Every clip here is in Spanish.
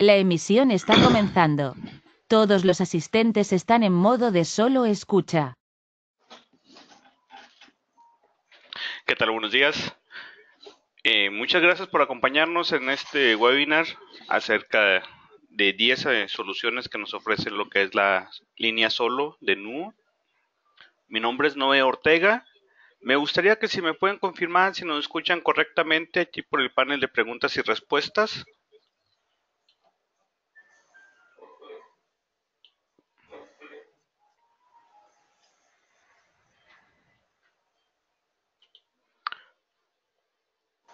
La emisión está comenzando. Todos los asistentes están en modo de solo escucha. ¿Qué tal? Buenos días. Eh, muchas gracias por acompañarnos en este webinar acerca de 10 eh, soluciones que nos ofrece lo que es la línea solo de NU. Mi nombre es Noé Ortega. Me gustaría que si me pueden confirmar si nos escuchan correctamente aquí por el panel de preguntas y respuestas.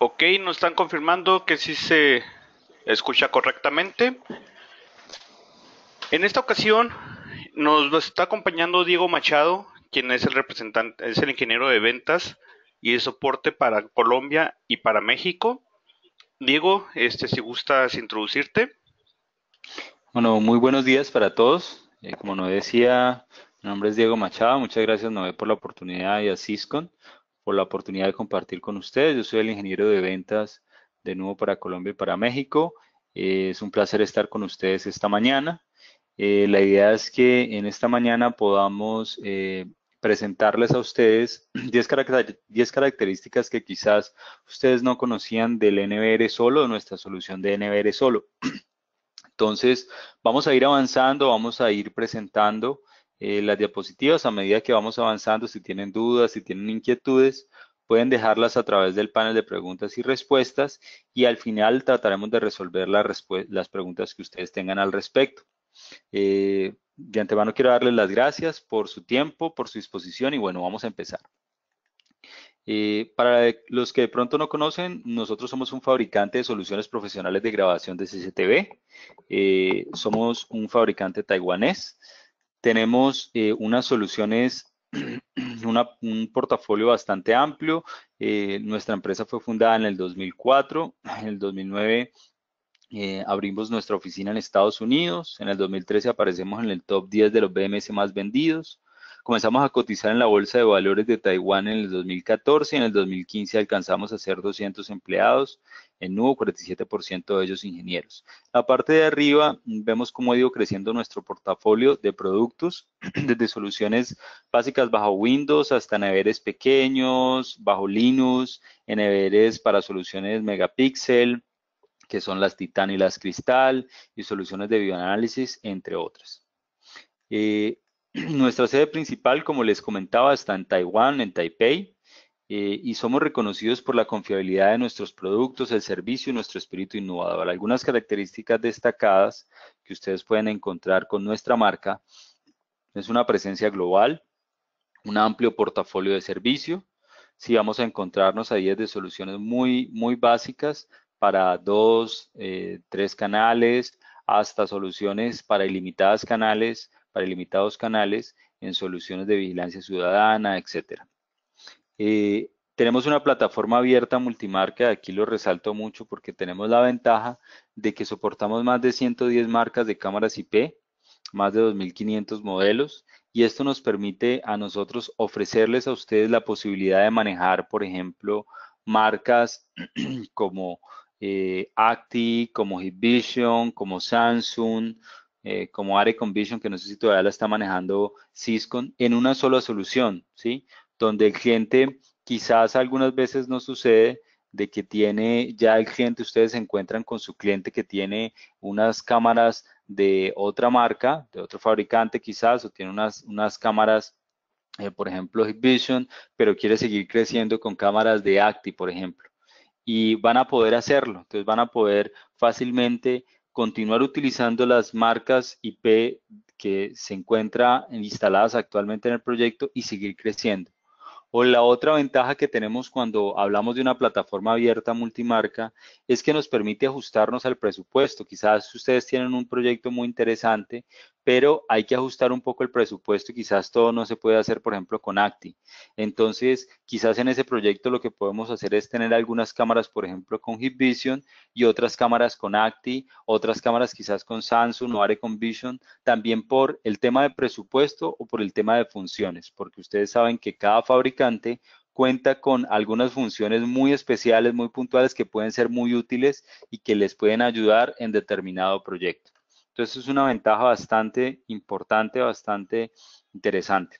Ok, nos están confirmando que sí se escucha correctamente. En esta ocasión nos está acompañando Diego Machado, quien es el representante, es el ingeniero de ventas y de soporte para Colombia y para México. Diego, este, si gustas introducirte. Bueno, muy buenos días para todos. Eh, como nos decía, mi nombre es Diego Machado. Muchas gracias, Noé, por la oportunidad y a Ciscon por la oportunidad de compartir con ustedes. Yo soy el ingeniero de ventas de nuevo para Colombia y para México. Eh, es un placer estar con ustedes esta mañana. Eh, la idea es que en esta mañana podamos eh, presentarles a ustedes 10, 10, características que quizás ustedes no conocían del NBR solo, de nuestra solución de NBR solo. Entonces, vamos a ir avanzando, vamos a ir presentando eh, las diapositivas, a medida que vamos avanzando, si tienen dudas, si tienen inquietudes, pueden dejarlas a través del panel de preguntas y respuestas y al final trataremos de resolver las preguntas que ustedes tengan al respecto. Eh, de antemano quiero darles las gracias por su tiempo, por su disposición y bueno, vamos a empezar. Eh, para los que de pronto no conocen, nosotros somos un fabricante de soluciones profesionales de grabación de CCTV. somos un fabricante taiwanés. Tenemos eh, unas soluciones, un portafolio bastante amplio. Eh, nuestra empresa fue fundada en el 2004, en el 2009 eh, abrimos nuestra oficina en Estados Unidos. En el 2013 aparecemos en el top 10 de los BMS más vendidos. Comenzamos a cotizar en la Bolsa de Valores de Taiwán en el 2014 y en el 2015 alcanzamos a ser 200 empleados, en nuevo 47% de ellos ingenieros. La parte de arriba vemos cómo ha ido creciendo nuestro portafolio de productos, desde soluciones básicas bajo Windows hasta neveres pequeños, bajo Linux, en para soluciones megapíxel, que son las Titan y las Cristal, y soluciones de bioanálisis, entre otras. Eh, Nuestra sede principal, como les comentaba, está en Taiwán, en Taipei, eh, y somos reconocidos por la confiabilidad de nuestros productos, el servicio y nuestro espíritu innovador. Algunas características destacadas que ustedes pueden encontrar con nuestra marca es una presencia global, un amplio portafolio de servicio, si vamos a encontrarnos ahí desde de soluciones muy, muy básicas para dos, eh, tres canales, hasta soluciones para ilimitadas canales para ilimitados canales en soluciones de vigilancia ciudadana, etc. Eh, tenemos una plataforma abierta multimarca, aquí lo resalto mucho porque tenemos la ventaja de que soportamos más de 110 marcas de cámaras IP, más de 2.500 modelos, y esto nos permite a nosotros ofrecerles a ustedes la posibilidad de manejar, por ejemplo, marcas como eh, Acti, como Hikvision, como Samsung, eh, como Arecon Vision, que no sé si todavía la está manejando Cisco, en una sola solución, ¿sí? Donde el cliente, quizás algunas veces no sucede de que tiene ya el cliente, ustedes se encuentran con su cliente que tiene unas cámaras de otra marca, de otro fabricante quizás, o tiene unas, unas cámaras eh, por ejemplo, Vision, pero quiere seguir creciendo con cámaras de Acti, por ejemplo. Y van a poder hacerlo, entonces van a poder fácilmente continuar utilizando las marcas IP que se encuentran instaladas actualmente en el proyecto y seguir creciendo. O la otra ventaja que tenemos cuando hablamos de una plataforma abierta multimarca es que nos permite ajustarnos al presupuesto. Quizás ustedes tienen un proyecto muy interesante, pero hay que ajustar un poco el presupuesto y quizás todo no se puede hacer, por ejemplo, con Acti. Entonces, quizás en ese proyecto lo que podemos hacer es tener algunas cámaras, por ejemplo, con Vision y otras cámaras con Acti, otras cámaras quizás con Samsung o Arecon Vision, también por el tema de presupuesto o por el tema de funciones, porque ustedes saben que cada fabricante cuenta con algunas funciones muy especiales, muy puntuales que pueden ser muy útiles y que les pueden ayudar en determinado proyecto. Entonces es una ventaja bastante importante, bastante interesante.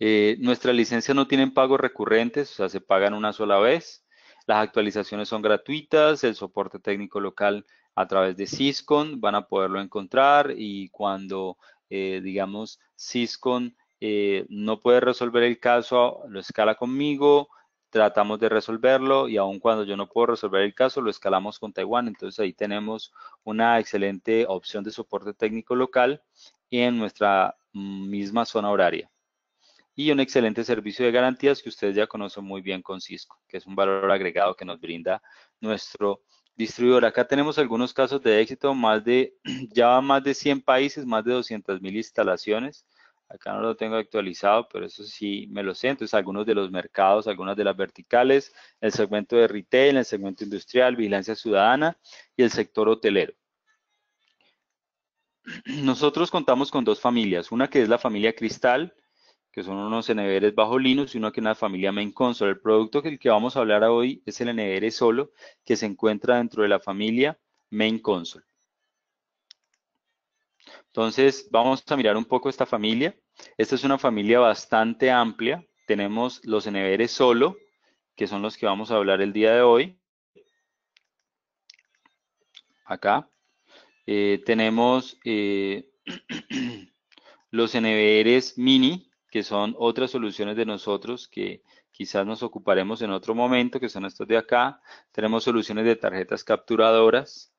Eh, Nuestra licencia no tiene pagos recurrentes, o sea, se pagan una sola vez. Las actualizaciones son gratuitas, el soporte técnico local a través de Cisco van a poderlo encontrar y cuando, eh, digamos, Cisco eh, no puede resolver el caso, lo escala conmigo, tratamos de resolverlo y aun cuando yo no puedo resolver el caso, lo escalamos con Taiwán. Entonces ahí tenemos una excelente opción de soporte técnico local en nuestra mm, misma zona horaria. Y un excelente servicio de garantías que ustedes ya conocen muy bien con Cisco, que es un valor agregado que nos brinda nuestro distribuidor. Acá tenemos algunos casos de éxito, más de, ya más de 100 países, más de 200 mil instalaciones. Acá no lo tengo actualizado, pero eso sí me lo siento. Es algunos de los mercados, algunas de las verticales, el segmento de retail, el segmento industrial, vigilancia ciudadana y el sector hotelero. Nosotros contamos con dos familias, una que es la familia Cristal, que son unos NVRs bajo Linux y una que es una familia main console. El producto que vamos a hablar hoy es el NVR solo, que se encuentra dentro de la familia main console. Entonces, vamos a mirar un poco esta familia. Esta es una familia bastante amplia. Tenemos los NVRs solo, que son los que vamos a hablar el día de hoy. Acá. Eh, tenemos eh, los NVRs mini, que son otras soluciones de nosotros que quizás nos ocuparemos en otro momento, que son estos de acá. Tenemos soluciones de tarjetas capturadoras,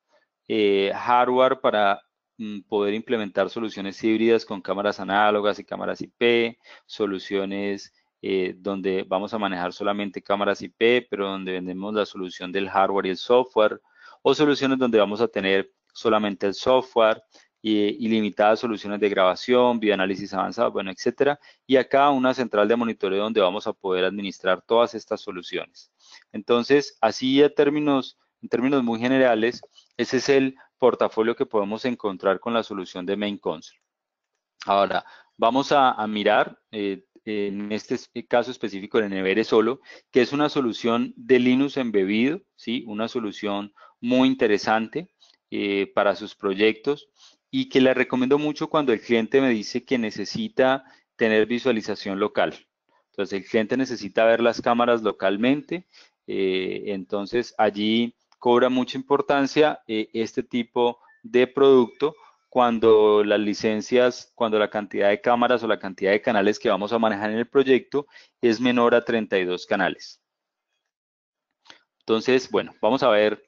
eh, hardware para Mm, poder implementar soluciones híbridas con cámaras análogas y cámaras IP, soluciones eh, donde vamos a manejar solamente cámaras IP, pero donde vendemos la solución del hardware y el software, o soluciones donde vamos a tener solamente el software, y eh, ilimitadas soluciones de grabación, videoanálisis avanzado, bueno, etcétera, y acá una central de monitoreo donde vamos a poder administrar todas estas soluciones. Entonces, así a términos, en términos muy generales, ese es el portafolio que podemos encontrar con la solución de Main Console. Ahora, vamos a, mirar, eh, en este eh, caso específico el NVR solo, que es una solución de Linux embebido, ¿sí? una solución muy interesante eh, para sus proyectos y que le recomiendo mucho cuando el cliente me dice que necesita tener visualización local. Entonces, el cliente necesita ver las cámaras localmente, entonces allí cobra mucha importancia eh, este tipo de producto cuando las licencias, cuando la cantidad de cámaras o la cantidad de canales que vamos a manejar en el proyecto es menor a 32 canales. Entonces, bueno, vamos a ver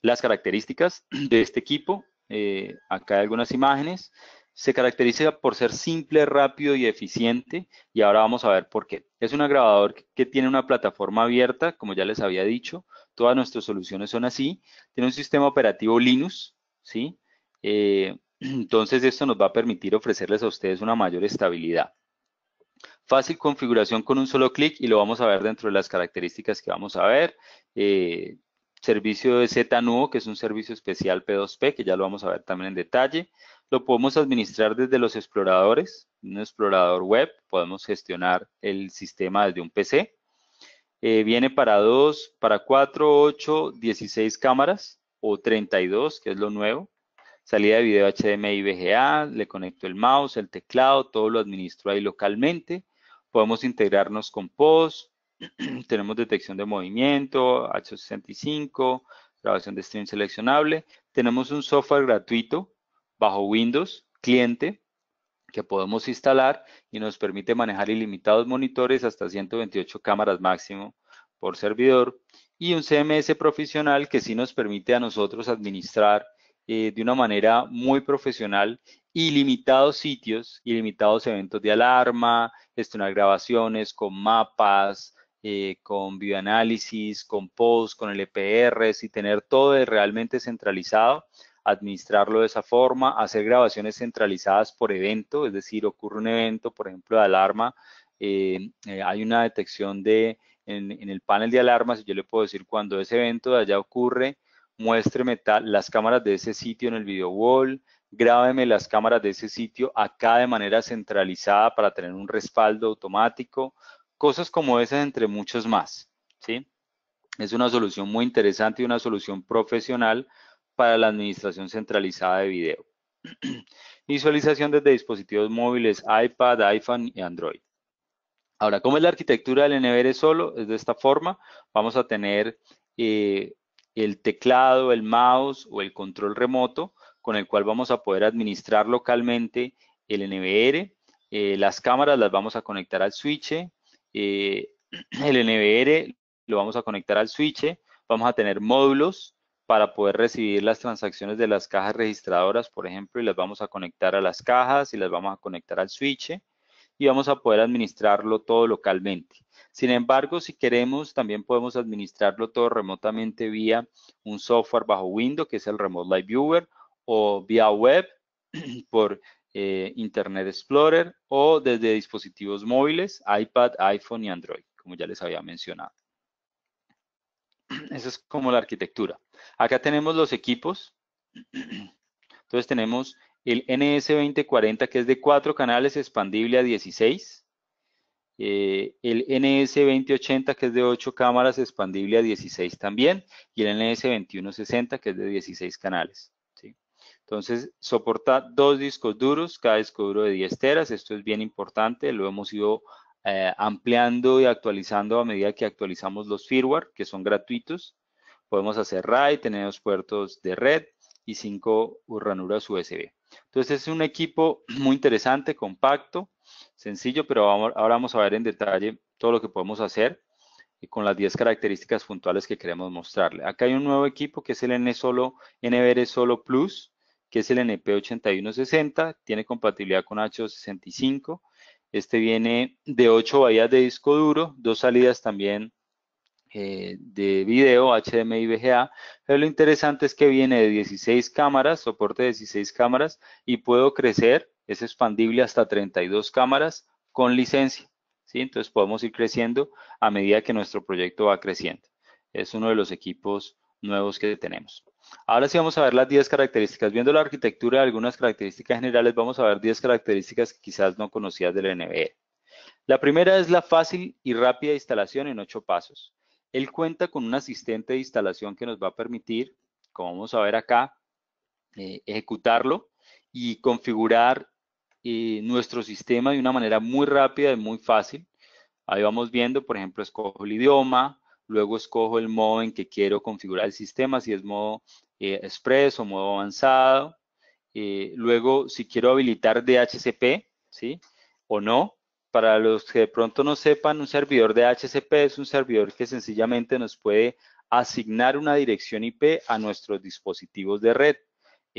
las características de este equipo. Eh, acá hay algunas imágenes. Se caracteriza por ser simple, rápido y eficiente y ahora vamos a ver por qué. Es un grabador que tiene una plataforma abierta, como ya les había dicho, todas nuestras soluciones son así. Tiene un sistema operativo Linux, ¿sí? Eh, entonces esto nos va a permitir ofrecerles a ustedes una mayor estabilidad. Fácil configuración con un solo clic y lo vamos a ver dentro de las características que vamos a ver. Eh, servicio de ZNUO, que es un servicio especial P2P, que ya lo vamos a ver también en detalle. Lo podemos administrar desde los exploradores, un explorador web, podemos gestionar el sistema desde un PC. Eh, viene para 2, para 4, 8, 16 cámaras o 32, que es lo nuevo. Salida de video HDMI VGA, le conecto el mouse, el teclado, todo lo administro ahí localmente. Podemos integrarnos con POS, tenemos detección de movimiento, H65, grabación de stream seleccionable. Tenemos un software gratuito bajo Windows cliente que podemos instalar y nos permite manejar ilimitados monitores hasta 128 cámaras máximo por servidor y un CMS profesional que sí nos permite a nosotros administrar eh, de una manera muy profesional ilimitados sitios, ilimitados eventos de alarma, gestionar grabaciones con mapas, eh, con bioanálisis, con post, con LPRs y tener todo realmente centralizado administrarlo de esa forma, hacer grabaciones centralizadas por evento, es decir, ocurre un evento, por ejemplo, de alarma, eh, eh, hay una detección de en, el panel de alarmas, yo le puedo decir cuando ese evento de allá ocurre, muéstreme las cámaras de ese sitio en el video wall, grábeme las cámaras de ese sitio acá de manera centralizada para tener un respaldo automático, cosas como esas entre muchos más, ¿sí? Es una solución muy interesante y una solución profesional para la administración centralizada de video. Visualización desde dispositivos móviles, iPad, iPhone y Android. Ahora, ¿cómo es la arquitectura del NVR solo? Es de esta forma. Vamos a tener eh, el teclado, el mouse o el control remoto con el cual vamos a poder administrar localmente el NVR. Eh, las cámaras las vamos a conectar al switch. Eh, el NVR lo vamos a conectar al switch. Vamos a tener módulos para poder recibir las transacciones de las cajas registradoras, por ejemplo, y las vamos a conectar a las cajas y las vamos a conectar al switch y vamos a poder administrarlo todo localmente. Sin embargo, si queremos, también podemos administrarlo todo remotamente vía un software bajo Windows, que es el Remote Live Viewer, o vía web por eh, Internet Explorer o desde dispositivos móviles, iPad, iPhone y Android, como ya les había mencionado. Esa es como la arquitectura. Acá tenemos los equipos. Entonces tenemos el NS2040 que es de 4 canales expandible a 16. Eh, el NS2080 que es de 8 cámaras expandible a 16 también. Y el NS2160 que es de 16 canales. Entonces soporta dos discos duros, cada disco duro de 10 teras. Esto es bien importante, lo hemos ido eh, ampliando y actualizando a medida que actualizamos los firmware, que son gratuitos. Podemos hacer RAID, tenemos puertos de red y cinco ranuras USB. Entonces es un equipo muy interesante, compacto, sencillo, pero ahora vamos a ver en detalle todo lo que podemos hacer y con las 10 características puntuales que queremos mostrarle. Acá hay un nuevo equipo que es el N Solo, Solo Plus, que es el NP8160, tiene compatibilidad con H265, este viene de 8 bahías de disco duro, dos salidas también eh, de video, HDMI VGA, pero lo interesante es que viene de 16 cámaras, soporte de 16 cámaras, y puedo crecer, es expandible hasta 32 cámaras con licencia. ¿sí? Entonces podemos ir creciendo a medida que nuestro proyecto va creciendo. Es uno de los equipos nuevos que tenemos. Ahora sí vamos a ver las 10 características. Viendo la arquitectura, algunas características generales, vamos a ver 10 características que quizás no conocidas del NVE. La primera es la fácil y rápida instalación en 8 pasos. Él cuenta con un asistente de instalación que nos va a permitir, como vamos a ver acá, eh, ejecutarlo y configurar eh, nuestro sistema de una manera muy rápida y muy fácil. Ahí vamos viendo, por ejemplo, escojo el idioma, Luego escojo el modo en que quiero configurar el sistema, si es modo eh, o modo avanzado. Eh, luego, si quiero habilitar DHCP, ¿sí? O no. Para los que de pronto no sepan, un servidor de DHCP es un servidor que sencillamente nos puede asignar una dirección IP a nuestros dispositivos de red.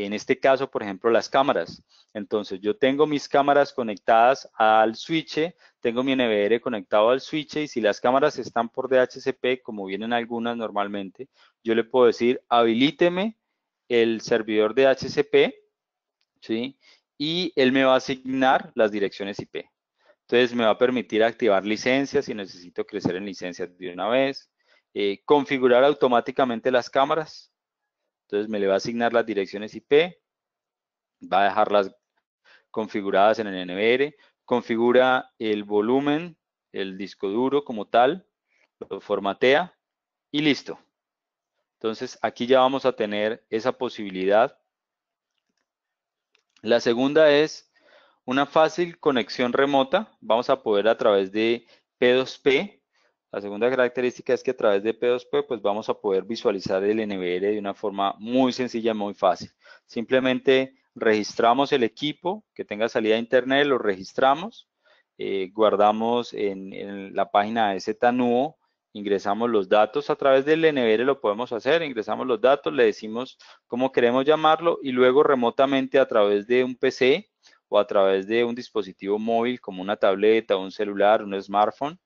En este caso, por ejemplo, las cámaras. Entonces, yo tengo mis cámaras conectadas al switch, tengo mi NVR conectado al switch y si las cámaras están por DHCP, como vienen algunas normalmente, yo le puedo decir, habilíteme el servidor DHCP, ¿sí? Y él me va a asignar las direcciones IP. Entonces, me va a permitir activar licencias si necesito crecer en licencias de una vez. Eh, configurar automáticamente las cámaras, entonces me le va a asignar las direcciones IP, va a dejarlas configuradas en el NVR, configura el volumen, el disco duro como tal, lo formatea y listo. Entonces aquí ya vamos a tener esa posibilidad. La segunda es una fácil conexión remota. Vamos a poder a través de P2P la segunda característica es que a través de P2P pues vamos a poder visualizar el NBR de una forma muy sencilla, muy fácil. Simplemente registramos el equipo que tenga salida a internet, lo registramos, eh, guardamos en, la página de ZNUO, ingresamos los datos a través del NVR lo podemos hacer, ingresamos los datos, le decimos cómo queremos llamarlo y luego remotamente a través de un PC o a través de un dispositivo móvil como una tableta, un celular, un smartphone,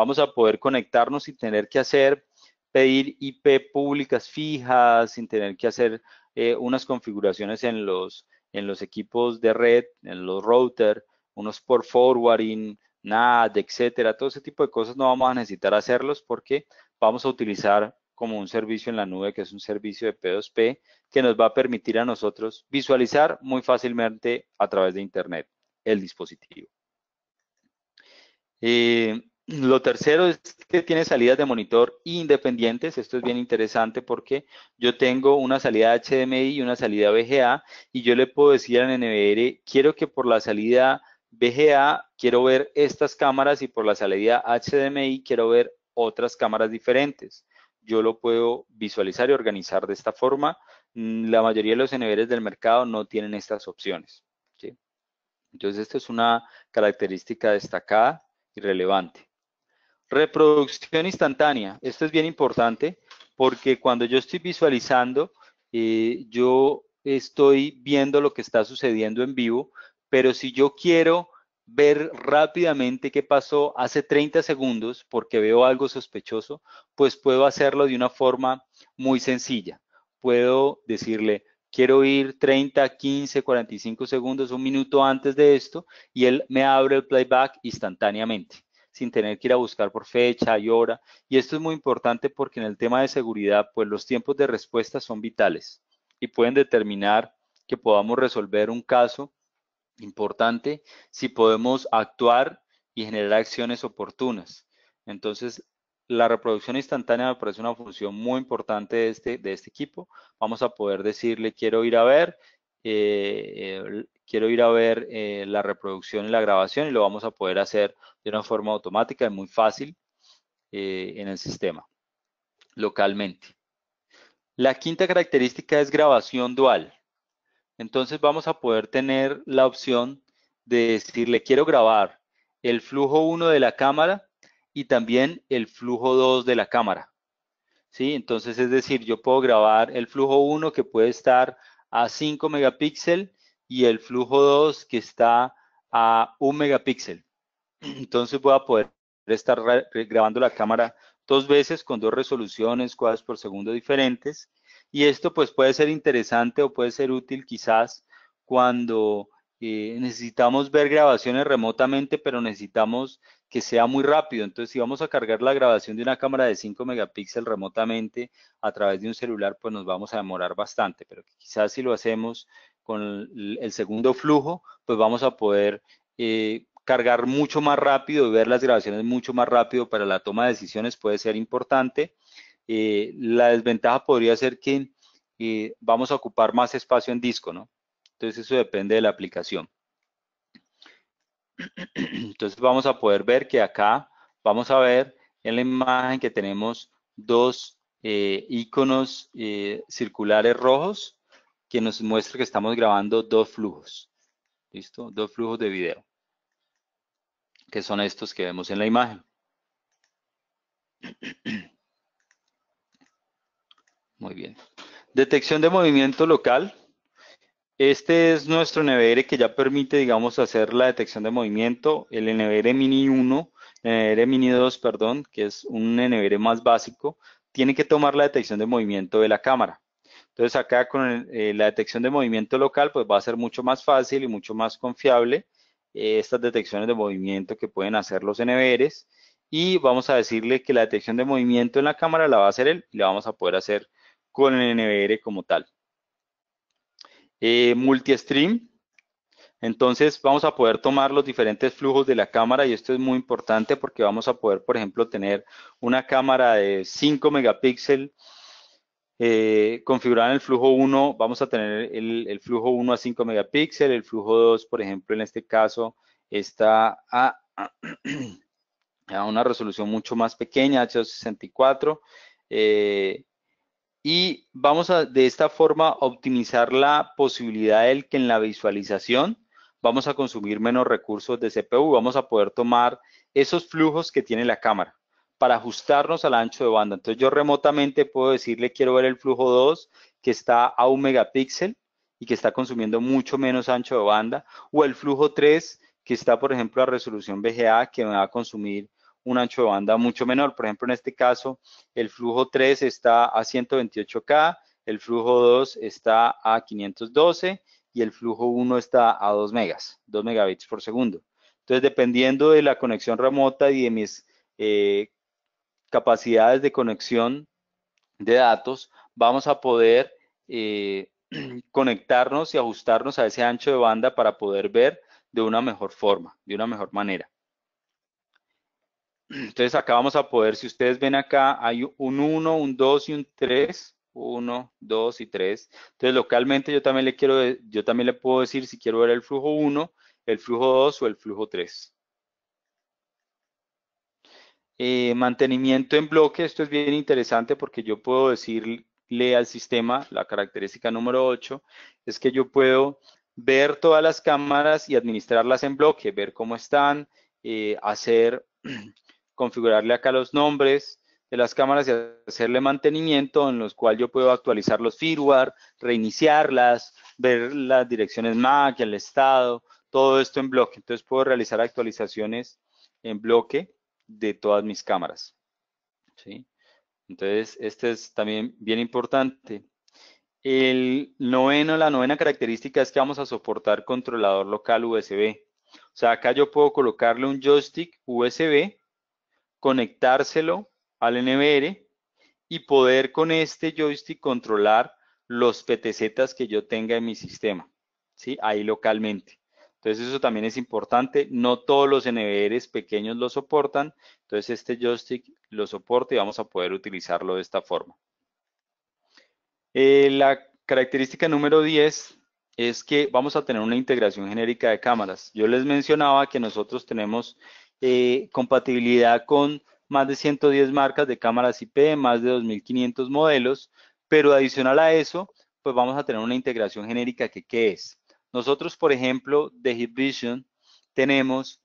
vamos a poder conectarnos sin tener que hacer, pedir IP públicas fijas, sin tener que hacer eh, unas configuraciones en los, en los equipos de red, en los router, unos por forwarding, NAT, etcétera, todo ese tipo de cosas no vamos a necesitar hacerlos porque vamos a utilizar como un servicio en la nube, que es un servicio de P2P, que nos va a permitir a nosotros visualizar muy fácilmente a través de Internet el dispositivo. Eh, lo tercero es que tiene salidas de monitor independientes. Esto es bien interesante porque yo tengo una salida HDMI y una salida VGA y yo le puedo decir al NVR, quiero que por la salida VGA quiero ver estas cámaras y por la salida HDMI quiero ver otras cámaras diferentes. Yo lo puedo visualizar y organizar de esta forma. La mayoría de los NVRs del mercado no tienen estas opciones. Entonces, esta es una característica destacada y relevante. Reproducción instantánea. Esto es bien importante porque cuando yo estoy visualizando, eh, yo estoy viendo lo que está sucediendo en vivo, pero si yo quiero ver rápidamente qué pasó hace 30 segundos porque veo algo sospechoso, pues puedo hacerlo de una forma muy sencilla. Puedo decirle, quiero ir 30, 15, 45 segundos, un minuto antes de esto, y él me abre el playback instantáneamente sin tener que ir a buscar por fecha y hora. Y esto es muy importante porque en el tema de seguridad, pues los tiempos de respuesta son vitales y pueden determinar que podamos resolver un caso importante si podemos actuar y generar acciones oportunas. Entonces, la reproducción instantánea me parece una función muy importante de este, de este equipo. Vamos a poder decirle, quiero ir a ver eh, quiero ir a ver eh, la reproducción y la grabación y lo vamos a poder hacer de una forma automática y muy fácil eh, en el sistema, localmente. La quinta característica es grabación dual. Entonces vamos a poder tener la opción de decirle quiero grabar el flujo 1 de la cámara y también el flujo 2 de la cámara. ¿Sí? Entonces, es decir, yo puedo grabar el flujo 1 que puede estar a 5 megapíxeles y el flujo 2 que está a un megapíxel. Entonces voy a poder estar grabando la cámara dos veces con dos resoluciones, cuadros por segundo diferentes. Y esto pues puede ser interesante o puede ser útil quizás cuando eh, necesitamos ver grabaciones remotamente, pero necesitamos que sea muy rápido. Entonces, si vamos a cargar la grabación de una cámara de 5 megapíxeles remotamente a través de un celular, pues nos vamos a demorar bastante. Pero quizás si lo hacemos con el, segundo flujo, pues vamos a poder eh, cargar mucho más rápido y ver las grabaciones mucho más rápido para la toma de decisiones puede ser importante. Eh, la desventaja podría ser que eh, vamos a ocupar más espacio en disco, ¿no? Entonces eso depende de la aplicación. Entonces vamos a poder ver que acá vamos a ver en la imagen que tenemos dos iconos circulares rojos que nos muestra que estamos grabando dos flujos. ¿Listo? Dos flujos de video. Que son estos que vemos en la imagen. Muy bien. Detección de movimiento local. Este es nuestro NVR que ya permite, digamos, hacer la detección de movimiento. El NVR Mini 1, NVR Mini 2, perdón, que es un NVR más básico, tiene que tomar la detección de movimiento de la cámara. Entonces acá con eh, la detección de movimiento local pues va a ser mucho más fácil y mucho más confiable eh, estas detecciones de movimiento que pueden hacer los NVRs y vamos a decirle que la detección de movimiento en la cámara la va a hacer él y la vamos a poder hacer con el NVR como tal. Eh, Multi stream, entonces vamos a poder tomar los diferentes flujos de la cámara y esto es muy importante porque vamos a poder, por ejemplo, tener una cámara de 5 megapíxeles eh, configurar en el flujo 1, vamos a tener el, flujo 1 a 5 megapíxeles, el flujo 2, por ejemplo, en este caso, está a, una resolución mucho más pequeña, H264, eh, y vamos a de esta forma optimizar la posibilidad de que en la visualización vamos a consumir menos recursos de CPU, vamos a poder tomar esos flujos que tiene la cámara para ajustarnos al ancho de banda. Entonces yo remotamente puedo decirle quiero ver el flujo 2 que está a un megapíxel y que está consumiendo mucho menos ancho de banda, o el flujo 3 que está, por ejemplo, a resolución VGA que me va a consumir un ancho de banda mucho menor. Por ejemplo, en este caso, el flujo 3 está a 128K, el flujo 2 está a 512 y el flujo 1 está a 2 megas, 2 megabits por segundo. Entonces, dependiendo de la conexión remota y de mis eh, capacidades de conexión de datos, vamos a poder eh, conectarnos y ajustarnos a ese ancho de banda para poder ver de una mejor forma, de una mejor manera. Entonces acá vamos a poder, si ustedes ven acá, hay un 1, un 2 y un 3. 1, 2 y 3. Entonces localmente yo también le quiero, yo también le puedo decir si quiero ver el flujo 1, el flujo 2 o el flujo 3. Eh, mantenimiento en bloque, esto es bien interesante porque yo puedo decirle al sistema, la característica número 8, es que yo puedo ver todas las cámaras y administrarlas en bloque, ver cómo están, eh, hacer, configurarle acá los nombres de las cámaras y hacerle mantenimiento en los cuales yo puedo actualizar los firmware, reiniciarlas, ver las direcciones MAC, el estado, todo esto en bloque. Entonces puedo realizar actualizaciones en bloque de todas mis cámaras. ¿sí? Entonces, este es también bien importante. El noveno, la novena característica es que vamos a soportar controlador local USB. O sea, acá yo puedo colocarle un joystick USB, conectárselo al NVR y poder con este joystick controlar los PTZ que yo tenga en mi sistema, ¿sí? Ahí localmente. Entonces eso también es importante. No todos los NVRs pequeños lo soportan. Entonces este joystick lo soporta y vamos a poder utilizarlo de esta forma. Eh, la característica número 10 es que vamos a tener una integración genérica de cámaras. Yo les mencionaba que nosotros tenemos eh, compatibilidad con más de 110 marcas de cámaras IP, más de 2.500 modelos, pero adicional a eso, pues vamos a tener una integración genérica que ¿qué es? Nosotros, por ejemplo, de Vision tenemos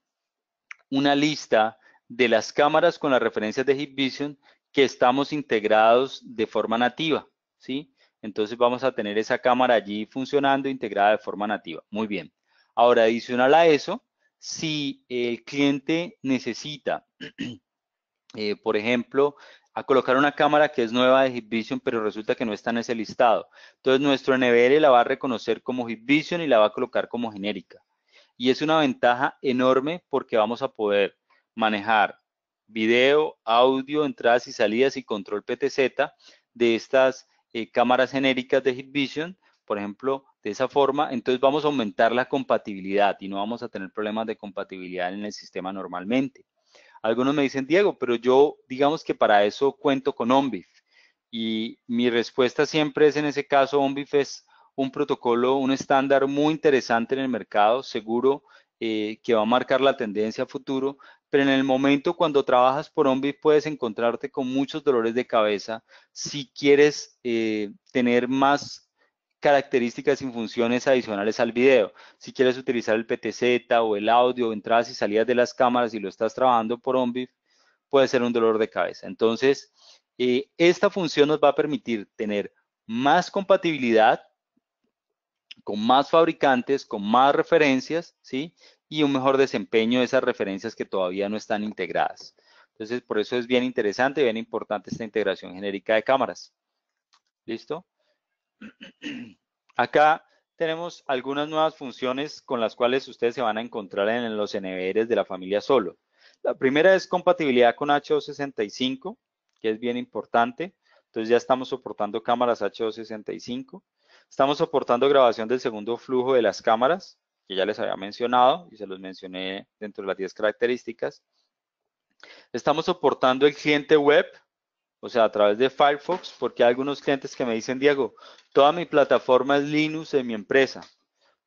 una lista de las cámaras con las referencias de HipVision que estamos integrados de forma nativa, ¿sí? Entonces vamos a tener esa cámara allí funcionando integrada de forma nativa. Muy bien. Ahora, adicional a eso, si el cliente necesita, eh, por ejemplo, a colocar una cámara que es nueva de HipVision, pero resulta que no está en ese listado. Entonces nuestro NBL la va a reconocer como HipVision y la va a colocar como genérica. Y es una ventaja enorme porque vamos a poder manejar video, audio, entradas y salidas y control PTZ de estas eh, cámaras genéricas de Vision, por ejemplo, de esa forma, entonces vamos a aumentar la compatibilidad y no vamos a tener problemas de compatibilidad en el sistema normalmente. Algunos me dicen, Diego, pero yo digamos que para eso cuento con OMBIF Y mi respuesta siempre es en ese caso, OMBIF es un protocolo, un estándar muy interesante en el mercado, seguro eh, que va a marcar la tendencia a futuro, pero en el momento cuando trabajas por OMBIF puedes encontrarte con muchos dolores de cabeza si quieres eh, tener más características y funciones adicionales al video. Si quieres utilizar el PTZ o el audio, entradas y salidas de las cámaras y lo estás trabajando por onvif puede ser un dolor de cabeza. Entonces, eh, esta función nos va a permitir tener más compatibilidad con más fabricantes, con más referencias, ¿sí? Y un mejor desempeño de esas referencias que todavía no están integradas. Entonces, por eso es bien interesante y bien importante esta integración genérica de cámaras. ¿Listo? Acá tenemos algunas nuevas funciones con las cuales ustedes se van a encontrar en los NVRs de la familia solo. La primera es compatibilidad con h que es bien importante. Entonces ya estamos soportando cámaras h Estamos soportando grabación del segundo flujo de las cámaras, que ya les había mencionado y se los mencioné dentro de las 10 características. Estamos soportando el cliente web, o sea, a través de Firefox, porque hay algunos clientes que me dicen, Diego, toda mi plataforma es Linux en mi empresa.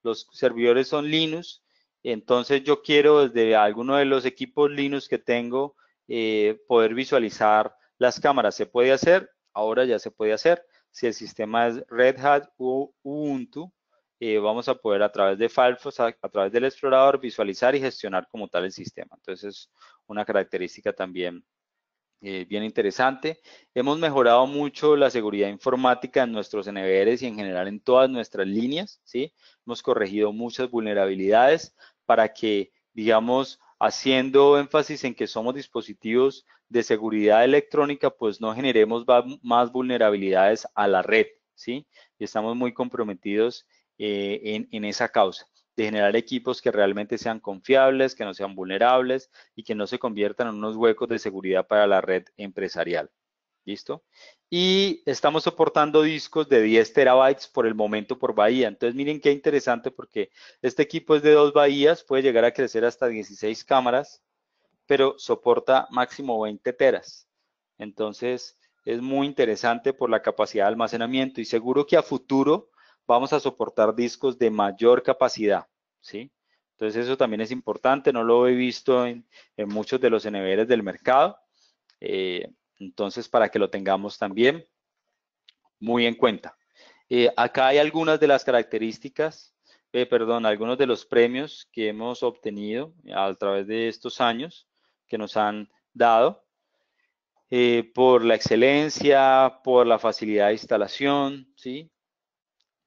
Los servidores son Linux, entonces yo quiero desde alguno de los equipos Linux que tengo eh, poder visualizar las cámaras. ¿Se puede hacer? Ahora ya se puede hacer. Si el sistema es Red Hat o Ubuntu, eh, vamos a poder a través de Firefox, a, través del explorador, visualizar y gestionar como tal el sistema. Entonces, es una característica también eh, bien interesante. Hemos mejorado mucho la seguridad informática en nuestros NVRs y en general en todas nuestras líneas, ¿sí? Hemos corregido muchas vulnerabilidades para que, digamos, haciendo énfasis en que somos dispositivos de seguridad electrónica, pues no generemos más vulnerabilidades a la red, ¿sí? Y estamos muy comprometidos eh, en esa causa de generar equipos que realmente sean confiables, que no sean vulnerables y que no se conviertan en unos huecos de seguridad para la red empresarial. ¿Listo? Y estamos soportando discos de 10 terabytes por el momento por bahía. Entonces, miren qué interesante porque este equipo es de dos bahías, puede llegar a crecer hasta 16 cámaras, pero soporta máximo 20 teras. Entonces, es muy interesante por la capacidad de almacenamiento y seguro que a futuro vamos a soportar discos de mayor capacidad, ¿sí? Entonces eso también es importante, no lo he visto en, muchos de los NVRs del mercado, eh, entonces para que lo tengamos también muy en cuenta. Eh, acá hay algunas de las características, eh, perdón, algunos de los premios que hemos obtenido a través de estos años que nos han dado por la excelencia, por la facilidad de instalación, ¿sí?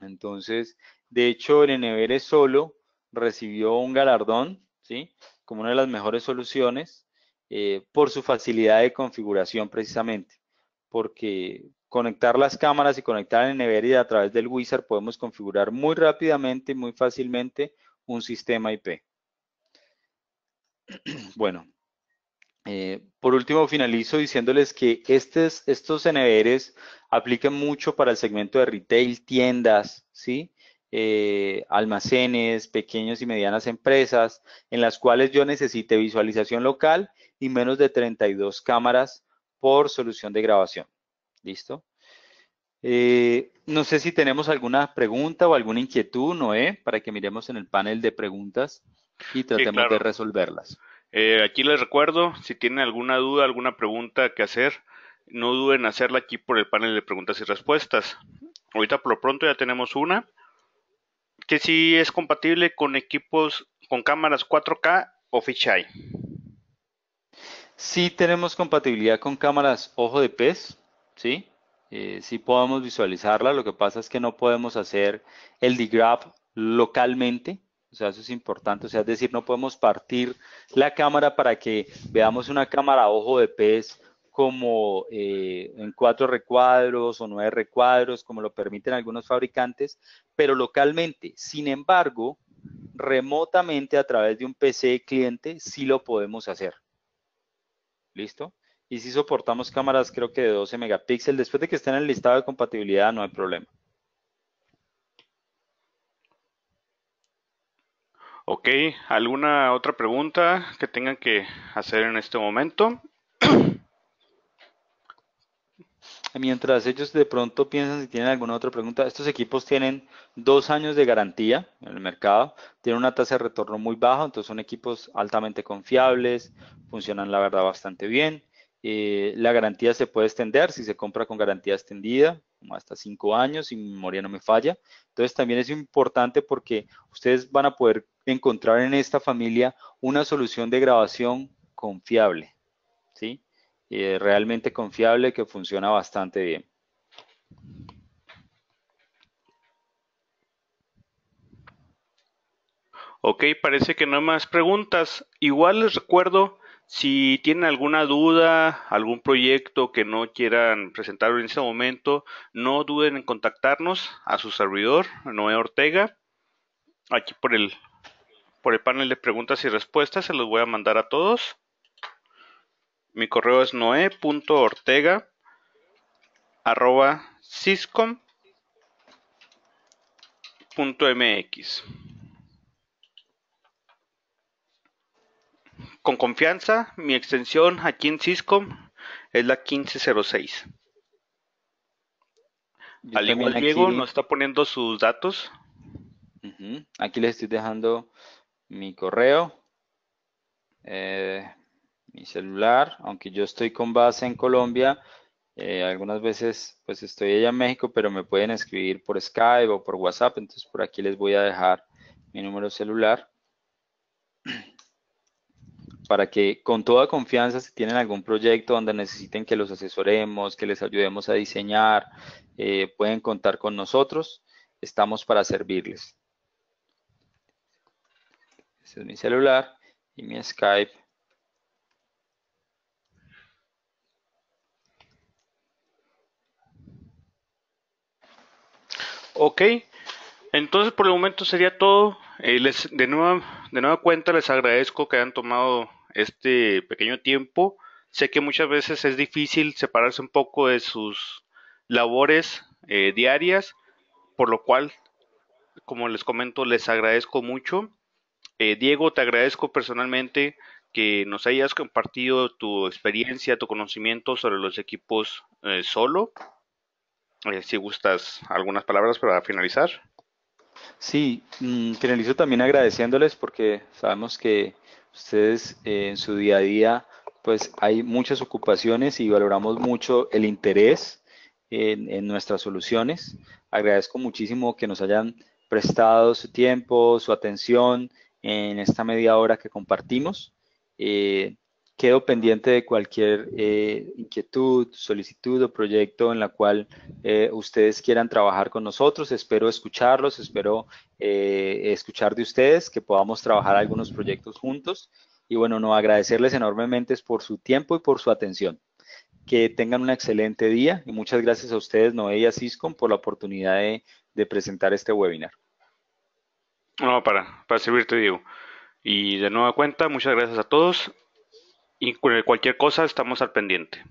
Entonces, de hecho, NVR solo recibió un galardón, ¿sí? Como una de las mejores soluciones eh, por su facilidad de configuración precisamente, porque conectar las cámaras y conectar en NBR a través del wizard podemos configurar muy rápidamente y muy fácilmente un sistema IP. Bueno, eh, por último, finalizo diciéndoles que estos NBRs aplican mucho para el segmento de retail, tiendas, ¿sí? Eh, almacenes, pequeñas y medianas empresas, en las cuales yo necesite visualización local y menos de 32 cámaras por solución de grabación. ¿Listo? Eh, no sé si tenemos alguna pregunta o alguna inquietud, Noé, para que miremos en el panel de preguntas y tratemos de resolverlas. Eh, aquí les recuerdo, si tienen alguna duda, alguna pregunta que hacer, no duden en hacerla aquí por el panel de preguntas y respuestas. Ahorita por lo pronto ya tenemos una que si es compatible con equipos con cámaras 4K o fisheye. Sí tenemos compatibilidad con cámaras ojo de pez, sí. Eh, sí podemos visualizarla. Lo que pasa es que no podemos hacer el digraph localmente o sea, eso es importante. O sea, es decir, no podemos partir la cámara para que veamos una cámara ojo de pez como eh, en cuatro recuadros o nueve recuadros, como lo permiten algunos fabricantes, pero localmente. Sin embargo, remotamente a través de un PC cliente sí lo podemos hacer. ¿Listo? Y si soportamos cámaras creo que de 12 megapíxeles, después de que estén en el listado de compatibilidad no hay problema. Ok, ¿alguna otra pregunta que tengan que hacer en este momento? Mientras ellos de pronto piensan si tienen alguna otra pregunta, estos equipos tienen dos años de garantía en el mercado, tienen una tasa de retorno muy baja, entonces son equipos altamente confiables, funcionan la verdad bastante bien. Eh, la garantía se puede extender si se compra con garantía extendida, como hasta cinco años, si mi memoria no me falla. Entonces también es importante porque ustedes van a poder encontrar en esta familia una solución de grabación confiable, ¿sí? Eh, realmente confiable que funciona bastante bien. Ok, parece que no hay más preguntas. Igual les recuerdo, si tienen alguna duda, algún proyecto que no quieran presentar en este momento, no duden en contactarnos a su servidor, Noé Ortega, aquí por el por el panel de preguntas y respuestas. Se los voy a mandar a todos. Mi correo es noe.ortega.ciscom.mx Con confianza, mi extensión aquí en Ciscom es la 1506. Alguien Al igual Diego nos está poniendo sus datos. Aquí les estoy dejando mi correo, eh, mi celular, aunque yo estoy con base en Colombia, eh, algunas veces pues estoy allá en México, pero me pueden escribir por Skype o por WhatsApp, entonces por aquí les voy a dejar mi número celular para que con toda confianza si tienen algún proyecto donde necesiten que los asesoremos, que les ayudemos a diseñar, eh, pueden contar con nosotros, estamos para servirles. Este es mi celular y mi Skype. Ok, entonces por el momento sería todo. Eh, les, de, nueva, de nueva cuenta les agradezco que hayan tomado este pequeño tiempo. Sé que muchas veces es difícil separarse un poco de sus labores eh, diarias, por lo cual, como les comento, les agradezco mucho. Eh, Diego, te agradezco personalmente que nos hayas compartido tu experiencia, tu conocimiento sobre los equipos eh, solo. Eh, si gustas algunas palabras para finalizar. Sí, mm, finalizo también agradeciéndoles porque sabemos que ustedes en su día a día pues hay muchas ocupaciones y valoramos mucho el interés en nuestras soluciones. Agradezco muchísimo que nos hayan prestado su tiempo, su atención en esta media hora que compartimos. Eh, quedo pendiente de cualquier eh, inquietud, solicitud o proyecto en la cual eh, ustedes quieran trabajar con nosotros. Espero escucharlos, espero escuchar de ustedes, que podamos trabajar algunos proyectos juntos. Y bueno, no agradecerles enormemente por su tiempo y por su atención. Que tengan un excelente día y muchas gracias a ustedes, Noé y a por la oportunidad de presentar este webinar. No, para, para servirte, Diego. Y de nueva cuenta, muchas gracias a todos. Y cualquier cosa, estamos al pendiente.